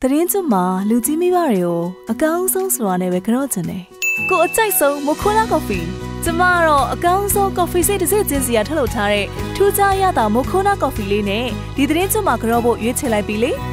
။သတင်းကျွမှာလူကြီးမိဘတွေကိုအကောင်းဆုံးဆိုတာနဲ့ပဲကြော့ချင်တယ်။ကိုအကြိုက်ဆုံးမခွလာကော်ဖီ။ကျမကတော့အကောင်းဆုံး coffee စိတ်တစ်စိတ်ချင်းစီရထုတ်လုပ်ထားတဲ့ထူးခြားရတာမခိုးနာ coffee လေးနဲ့ဒီသတင်းကျွမှာကြော့ဖို့ရွေးချယ်လိုက်ပြီလေ။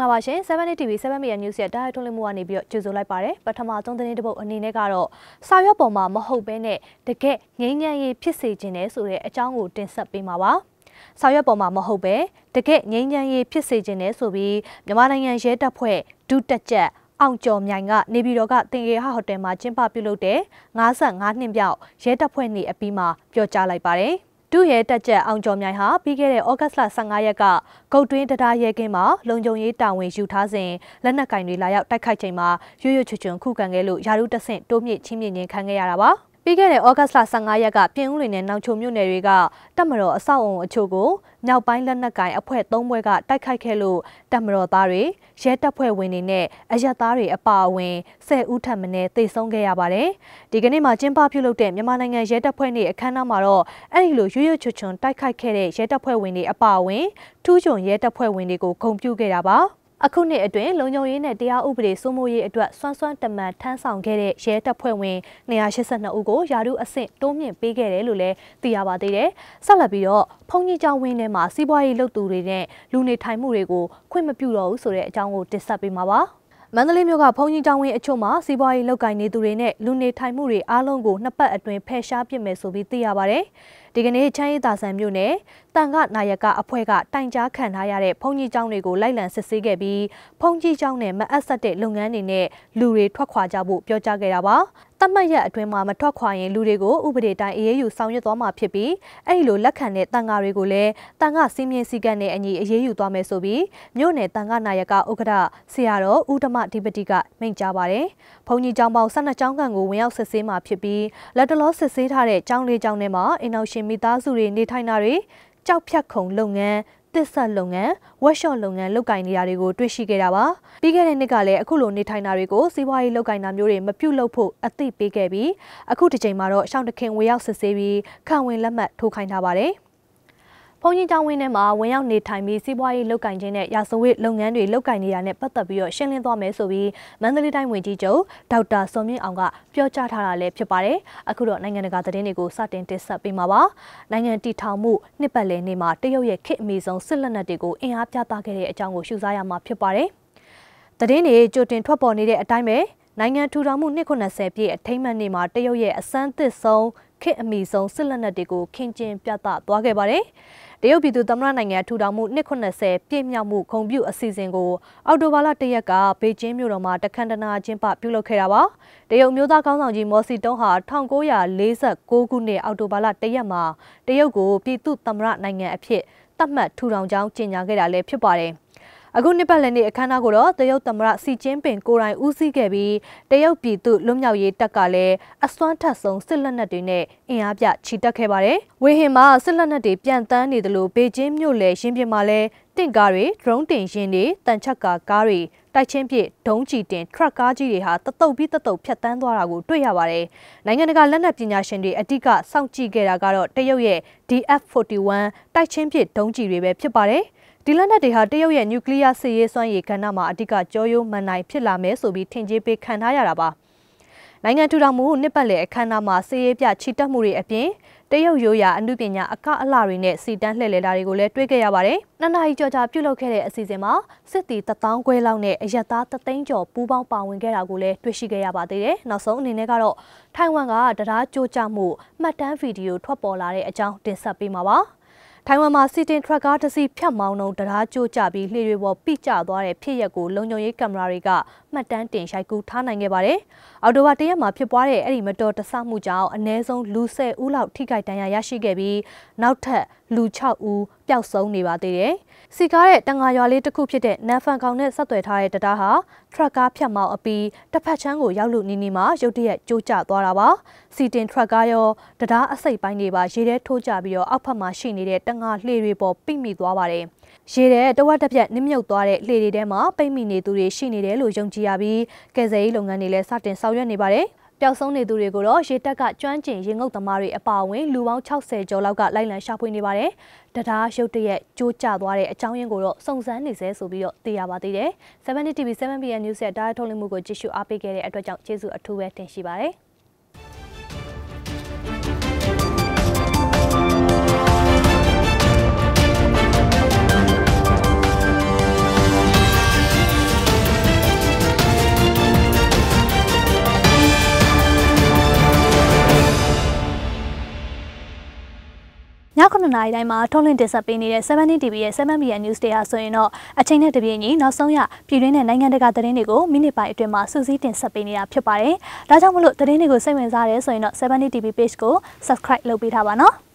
င်္ဂလာပါရှင်7 Day TV 7 Media News ရဲ့တားထုတ်လွှင့်မှုကနေပြီးတော့ကြိုဆိုလိုက်ပါရစေပထမဆုံးသတင်းတစ်ပုဒ်အနေနဲ့ကတော့စာရွက်ပေါ်မှာမဟုတ်ဘဲနဲ့တကယ်ငိမ့်ညံ့ရေးဖြစ်စေခြင်းနဲ့ဆိုတဲ့အကြောင်းကိုတင်ဆက်ပေးမှာပါစာရွက်ပေါ်မှာမဟုတ်ပဲတကယ်ငိမ့်ညံ့ရေးဖြစ်စေခြင်းနဲ့ဆိုပြီးမြန်မာနိုင်ငံရဲတပ်ဖွဲ့ဒုတက်ချက်အောင်ကျော်မြိုင်ကနေပြည်တော်ကတင်ရဟဟိုတယ်မှာကျင်းပပြုလုပ်တဲ့55နှစ်မြောက်ရဲတပ်ဖွဲ့နေအပြီးမှာပြောကြားလိုက်ပါတယ်။ဒုရဲတက်ကြက်အောင်ကျော်မြိုင်ဟာပြီးခဲ့တဲ့ဩဂတ်လ15ရက်ကဂုတ်တွင်းတရားရဲကင်းမှာလုံခြုံရေးတာဝန်ယူထားစဉ်လက်နက်ကင်တွေလာရောက်တိုက်ခိုက်ချိန်မှာရွရွချွချွန်ခုခံခဲ့လို့ယာရုတဆင့်တိုးမြင့်ချင်းမြင့်ခြင်းခံခဲ့ရတာပါ။ပြီးခဲ့တဲ့ဩဂတ်လ15ရက်ကပြင်ဦးလွင်နဲ့နောင်ချုံမြို့နယ်တွေကတပ်မတော်အဆောက်အုံအချို့ကိုမြောက်ပိုင်းလက်နက်ကိုင်အဖွဲ့၃ဘွဲကတိုက်ခိုက်ခဲ့လို့တပ်မတော်သားတွေရဲတပ်ဖွဲ့ဝင်တွေနဲ့အရက်သားတွေအပါအဝင်10ဦးထပ်မံတေဆုံးခဲ့ရပါတယ်။ဒီကနေ့မှာကျင်းပပြုလုပ်တဲ့မြန်မာနိုင်ငံရဲတပ်ဖွဲ့နေ့အခမ်းအနားမှာတော့အဲ့ဒီလိုရွရွချွချွန်တိုက်ခိုက်ခဲ့တဲ့ရဲတပ်ဖွဲ့ဝင်တွေအပါအဝင်ထူးချွန်ရဲတပ်ဖွဲ့ဝင်တွေကိုဂုဏ်ပြုခဲ့တာပါ။အခုနှစ်အတွင်းလုံခြုံရေးနဲ့တရားဥပဒေစိုးမိုးရေးအတွက်စွမ်းစွမ်းတမန်ထမ်းဆောင်ခဲ့တဲ့ရဲတပ်ဖွဲ့ဝင်282ဦးကိုယာရုအဆင့်တိုးမြင့်ပေးခဲ့တယ်လို့လည်းသိရပါသေးတယ်။ဆက်လက်ပြီးတော့ဖုန်ကြီးကျောင်းဝင်းထဲမှာစီးပွားရေးလုပ်သူတွေနဲ့လူနေထိုင်မှုတွေကိုခွင့်မပြုတော့ဘူးဆိုတဲ့အကြောင်းကိုတင်ဆက်ပေးမှာပါ။မန္တလေးမြို့ကဘုံကြီးတောင်ဝင်းအချို့မှာစီးပွားရေးလုပ်ကိုင်နေသူတွေနဲ့လူနေထိုင်မှုတွေအားလုံးကိုနှစ်ပတ်အတွင်းဖယ်ရှားပစ်မယ်ဆိုပြီးသိရပါတယ်ဒီကနေ့ချမ်းရည်သာဆန်မြို့နယ်တန်ခနာယကအဖွဲ့ကတိုင်ကြားခံထားရတဲ့ဘုံကြီးကျောင်းတွေကိုလိုက်လံစစ်ဆေးခဲ့ပြီးဘုံကြီးကျောင်းနဲ့မအပ်ဆက်တဲ့လုပ်ငန်းတွေနဲ့လူတွေထွက်ခွာကြဖို့ပြောကြားခဲ့တာပါတတ်မှတ်ရအတွင်းမှာမထွက်ခွာရင်လူတွေကိုဥပဒေတိုင်းအေးအေးယူဆောင်ရွက်သွားမှာဖြစ်ပြီးအဲဒီလိုလက်ခံတဲ့တန်ခါတွေကိုလည်းတန်ခါစီမင်းစည်းကမ်းနဲ့အညီအေးအေးယူသွားမယ်ဆိုပြီးမြို့နယ်တန်ခါနာယကဥက္ကဋ္ဌဆရာတော်ဦးဓမ္မဒီပတိကမိန့်ကြားပါတယ်။ဘုံကြီးကျောင်းပေါင်း12ကျောင်းကန်ကိုဝင်ရောက်စစ်ဆေးမှာဖြစ်ပြီးလက်တလောစစ်ဆေးထားတဲ့ကျောင်းလေးကျောင်းထဲမှာအင်အောင်ရှင်ရှင်မိသားစုတွေနေထိုင်တာတွေကြောက်ဖြတ်ခုံလုပ်ငန်းသစ်ဆက်လုပ်ငန်းဝက်ရှော့လုပ်ငန်းလုပ်ကင်နေရာတွေကိုတွေ့ရှိခဲ့တာပါပြီးခဲ့တဲ့နှစ်ကလည်းအခုလိုနေထိုင်တာတွေကိုစီးပွားရေးလုပ်ကင်တာမျိုးတွေမပြုတ်လုပ်ဖို့အသိပေးခဲ့ပြီးအခုဒီချိန်မှာတော့ရှောင်းတခင်ဝေရောက်စစ်ဆေးပြီးခံဝင်လက်မှတ်ထိုးခိုင်းထားပါတယ်ဘုံကြီးကျောင်းဝင်းထဲမှာဝင်ရောက်နေထိုင်ပြီးစီးပွားရေးလုပ်ကင်ခြင်းနဲ့ရာဇဝတ်လုပ်ငန်းတွေလုပ်ကင်နေတာနဲ့ပတ်သက်ပြီးတော့ရှင်းလင်းသွားမယ်ဆိုပြီးမန္တလေးတိုင်းဝန်ကြီးချုပ်ဒေါက်တာစောမြင့်အောင်က ပြောကြားထားတာလည်းဖြစ်ပါတယ်။အခုတော့နိုင်ငံတကာသတင်းတွေကိုစတင်တင်ဆက်ပေးမှာပါ။နိုင်ငံတည်ထောင်မှုနှစ်ပတ်လည်နေ့မှာတရုတ်ရဲ့ခေတ်အမီဆုံးစစ်လက်နက်တွေကိုအင်အားပြသခဲ့တဲ့အကြောင်းကိုရှုစားရမှာဖြစ်ပါတယ်။သတင်းတွေကြိုတင် ထွက်ပေါ်နေတဲ့အတိုင်းပဲ။နိုင်ငံထူထောင်မှု290ပြည့်အထိမ်းအမှတ်နေ့မှာတရုတ်ရဲ့အစမ်းသစ်ဆုံးခေတ်အမီဆုံးစစ်လက်နက်တွေကိုခင်ကျင်ပြသသွားခဲ့ပါတယ်။တရုတ်ပြည်သူသမ္မတနိုင်ငံထူထောင်မှု290ပြည့်မြောက်မှုဂုဏ်ပြုအစီအစဉ်ကိုအောက်တိုဘာလ1ရက်ကဘေကျင်းမြို့တော်မှာတခန္ဓနာကျင်းပပြုလုပ်ခဲ့တာပါ။တရုတ်မျိုးသားကောင်းဆောင်ကြီးမော်စီတုံးဟာ1946ခုနှစ်အောက်တိုဘာလ1ရက်မှာတရုတ်ကိုပြည်သူသမ္မတနိုင်ငံအဖြစ်သတ်မှတ်ထူထောင်ကြောင်းကြေညာခဲ့တာလည်းဖြစ်ပါတယ်။အခုနှစ်ပတ်လည်နေ့အခမ်းအနားကိုတော့တရုတ်သမ္မတစီကျင်းပင်ကိုယ်တိုင်ဦးစီးခဲ့ပြီးတရုတ်ပြည်သူလွတ်မြောက်ရေးတပ်ကလည်းအစွမ်းထက်ဆုံးစစ်လက်နက်တွေနဲ့အင်အားပြချီတက်ခဲ့ပါတယ်။ဝေဟင်မှာစစ်လက်နက်တွေပြန့်တန်းနေတယ်လို့ဘေကျင်းမြို့လယ်ရင်းပြင်မှာလည်းတင့်ကားတွေ drone တင်ယာဉ်တွေတန်ချက်ကားကားတွေတိုက်ချင်းပြစ်ဒုံးကျည်တင် truck ကားကြီးတွေဟာတတုပ်ပြီးတတုပ်ဖြတ်တန်းသွားတာကိုတွေ့ရပါတယ်။နိုင်ငံတကာလက်နက်ပညာရှင်တွေအတိအကစောင့်ကြည့်ခဲ့တာကတော့တရုတ်ရဲ့ DF-41 တိုက်ချင်းပြစ်ဒုံးကျည်တွေပဲဖြစ်ပါတယ်။ဒီလက်နက်တွေဟာတရုတ်ရဲ့နျူကလ িয়ার စစ်ရေးစွမ်းရည်ကဏ္ဍမှာအဓိကကြောရိုးမှန်နိုင်ဖြစ်လာမယ်ဆိုပြီးထင်ကြေးပေးခံထားရတာပါနိုင်ငံထူထောင်မှုနှစ်ပတ်လည်အခမ်းအနားမှာစစ်ရေးပြချီတက်မှုတွေအပြင်တရုတ်ရိုးရာအမှုပညာအကအလှတွေနဲ့စီတန်းလှည့်လည်တာတွေကိုလည်းတွေ့ခဲ့ရပါတယ်။နှစ်နာရီကျော်ကြာပြုလုပ်ခဲ့တဲ့အစီအစဉ်မှာစစ်တီတထောင်ခွဲလောက်နဲ့အရက်သားတသိန်းကျော်ပူးပေါင်းပါဝင်ခဲ့တာကိုလည်းတွေ့ရှိခဲ့ရပါသေးတယ်။နောက်ဆုံးအနေနဲ့ကတော့ထိုင်ဝမ်ကတရားကြိုးကြမှုမှတ်တမ်းဗီဒီယိုထွက်ပေါ်လာတဲ့အကြောင်းတင်ဆက်ပေးမှာပါ။ထိုင်ဝမ်မှာစီတင်ထရက်ကားတစ်စီးဖြတ်မောင်းနှုန်းတရားကျိုးကျပြီးလှေတွေပေါ်ပိကျသွားတဲ့ဖြစ်ရပ်ကိုလုံခြုံရေးကင်မရာတွေကမှတ်တမ်းတင်ရိုက်ကူးထားနိုင်ခဲ့ပါတယ်။အော်တိုဘာတရက်မှာဖြစ်ပွားတဲ့အဲ့ဒီမတော်တဆမှုကြောင့်အ ਨੇ ဆုံးလူ၁၀ဦးလောက်ထိခိုက်ဒဏ်ရာရရှိခဲ့ပြီးနောက်ထပ်လူ6ဦးပျောက်ဆုံးနေပါသေးတယ်။စီကားတဲ့တငါရွာလေးတစ်ခုဖြစ်တဲ့နန်ဖန်ကောင်နဲ့ဆက်သွယ်ထားတဲ့တံတားဟာထရက်ကားဖြတ်မောင်းအပြီးတစ်ဖက်ချမ်းကိုရောက်လို့နီးနီးမှာ ရုတ်တရက်ကျိုးကျသွားတာပါ။စီတင်ထရက်ကားရောတံတားအစိပ်ပိုင်းတွေပါရေထဲထိုးကျပြီးတော့အောက်ဖက်မှာရှိနေတဲ့တငါလှေတွေပေါ်ပိမိသွားပါတယ်။ရေတဲ့တဝက်တစ်ပြက်နစ်မြုပ်သွားတဲ့လှေတွေထဲမှာပိတ်မိနေသူတွေရှိနေတယ်လို့ယုံကြည်ရပြီးကယ်ဆယ်ရေးလုပ်ငန်းတွေလည်းစတင်ဆောင်ရွက်နေပါတယ်ပျောက်ဆုံးနေသူတွေကိုတော့ရေတပ်ကကျွမ်းကျင်ရေငုပ်သမားတွေအပါအဝင်လူပေါင်း60ကျော်လောက်ကလိုက်လံရှာဖွေနေပါတယ်။တရားရုပ်တရက်ကြိုးကျသွားတဲ့အကြောင်းရင်းကိုတော့စုံစမ်းနေဆဲဆိုပြီးတော့သိရပါသေးတယ်။ 7TV 7PN News ရဲ့ဒါရိုက်ထုတ်လွှင့်မှုကိုကြည့်ရှုအားပေးခဲ့တဲ့အတွက်ကြောင့်ကျေးဇူးအထူးပဲတင်ရှိပါတယ်။9နာရီတိုင်းမှာထုတ်လွှင့်တင်ဆက်ပေးနေတဲ့7 TV ရဲ့ 7BN News တွေဟာဆိုရင်တော့အချိန်နဲ့တပြေးညီနောက်ဆုံးရပြည်တွင်းနဲ့နိုင်ငံတကာသတင်းတွေကိုမိနစ်ပိုင်းအတွင်းမှာစူးစီးတင်ဆက်ပေးနေတာဖြစ်ပါတယ်။ဒါကြောင့်မလို့သတင်းတွေကိုစိတ်ဝင်စားတယ်ဆိုရင်တော့7 TV page ကို subscribe လုပ်ပေးထားပါနော်။